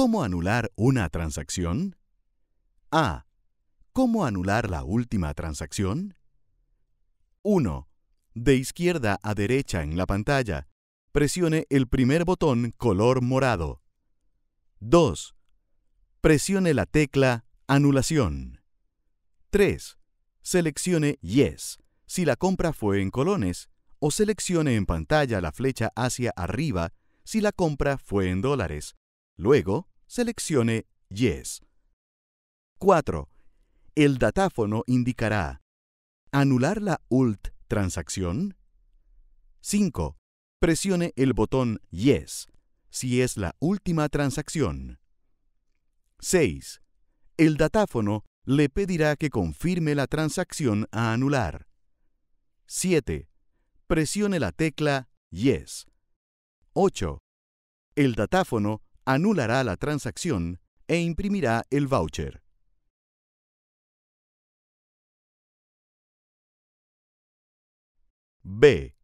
¿Cómo anular una transacción? A. ¿Cómo anular la última transacción? 1. De izquierda a derecha en la pantalla, presione el primer botón color morado. 2. Presione la tecla Anulación. 3. Seleccione Yes si la compra fue en colones o seleccione en pantalla la flecha hacia arriba si la compra fue en dólares. Luego, seleccione Yes. 4. El datáfono indicará anular la ULT transacción. 5. Presione el botón Yes si es la última transacción. 6. El datáfono le pedirá que confirme la transacción a anular. 7. Presione la tecla Yes. 8. El datáfono anulará la transacción e imprimirá el voucher. B.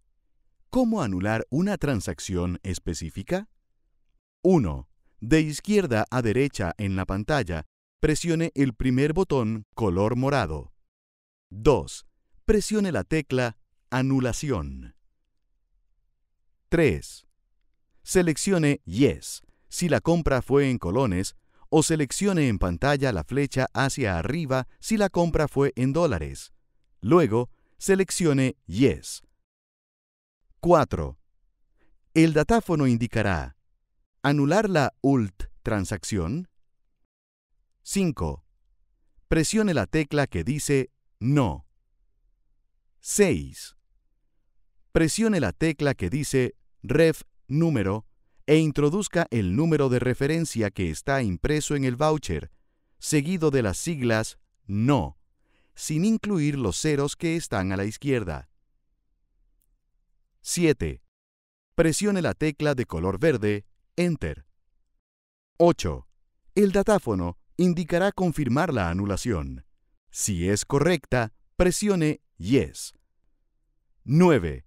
¿Cómo anular una transacción específica? 1. De izquierda a derecha en la pantalla, presione el primer botón color morado. 2. Presione la tecla Anulación. 3. Seleccione Yes si la compra fue en colones o seleccione en pantalla la flecha hacia arriba si la compra fue en dólares. Luego, seleccione Yes. 4. El datáfono indicará anular la ULT transacción. 5. Presione la tecla que dice No. 6. Presione la tecla que dice Ref número e introduzca el número de referencia que está impreso en el voucher, seguido de las siglas NO, sin incluir los ceros que están a la izquierda. 7. Presione la tecla de color verde, Enter. 8. El datáfono indicará confirmar la anulación. Si es correcta, presione Yes. 9.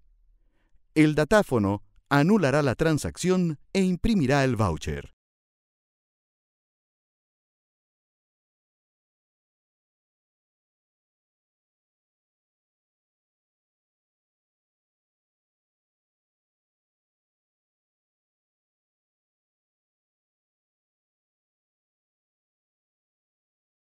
El datáfono anulará la transacción e imprimirá el voucher.